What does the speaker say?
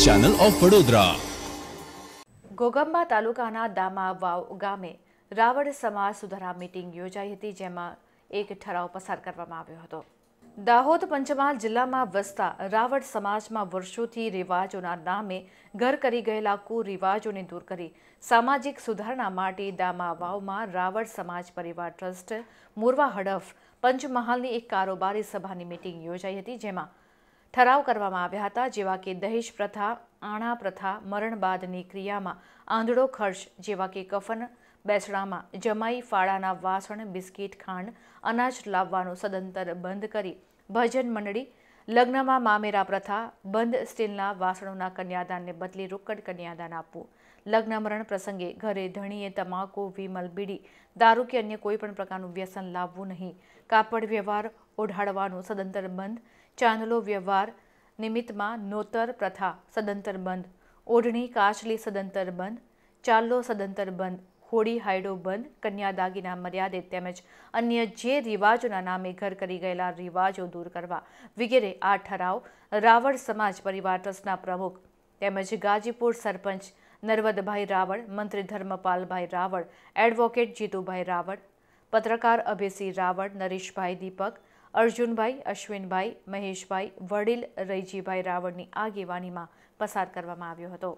channel of Vadodara ગોગંબા તાલુકાના દામા વાવ ગામે રાવણ સમાજ સુધારા મીટિંગ યોજાઈ હતી જેમાં એક ઠરાવ પસાર કરવામાં આવ્યો હતો દાહોદ પંચમહાલ જિલ્લામાં વસતા રાવણ સમાજમાં વર્ષોથી રિવાજોના નામે ઘર કરી ગયેલા કુરિવાજોને દૂર કરી સામાજિક સુધારણા માટે દામા વાવમાં રાવડ સમાજ પરિવાર ટ્રસ્ટ મોરવા હડફ પંચમહાલની એક કારોબારી સભાની મીટિંગ યોજાઈ હતી જેમાં ઠરાવ કરવામાં આવ્યા હતા જેવા કે દહેજ પ્રથા આણા પ્રથા મરણ બાદની ક્રિયામાં આંધળો ખર્ચ જેવા કે કફન બેસડામાં જમાઈ ફાળાના વાસણ બિસ્કીટ ખાંડ અનાજ લાવવાનું સદંતર બંધ કરી ભજન મંડળી લગ્નમાં મામેરા પ્રથા બંધ સ્ટીલના વાસણોના કન્યાદાનને બદલે રોકડ કન્યાદાન આપવું લગ્ન મરણ પ્રસંગે ઘરે ધણીએ તમાકુ વિમલ બીડી દારૂ કે અન્ય કોઈપણ પ્રકારનું વ્યસન લાવવું નહીં કાપડ વ્યવહાર ઓઢાડવાનો સદંતર બંધ ચાંદલો વ્યવહાર નિમિત્તમાં નોતર પ્રથા સદંતર બંધ ઓઢણી કાચલી સદંતર બંધ ચાલ્લો સદંતર બંધ હોડી હાયડો બંધ કન્યા દાગીના મર્યાદિત તેમજ અન્ય જે રિવાજોના નામે ઘર કરી ગયેલા રિવાજો દૂર કરવા વગેરે આ ઠરાવ રાવળ સમાજ પરિવાર ટ્રસ્ટના પ્રમુખ તેમજ ગાજીપુર સરપંચ નર્વદભાઈ રાવળ મંત્રી ધર્મપાલભાઈ રાવળ એડવોકેટ જીતુભાઈ રાવળ પત્રકાર અભયસિંહ રાવળ નરેશભાઈ દીપક અર્જુનભાઈ અશ્વિનભાઈ મહેશભાઈ વડીલ રૈજીભાઈ રાવળની આગેવાનીમાં પસાર કરવામાં આવ્યો હતો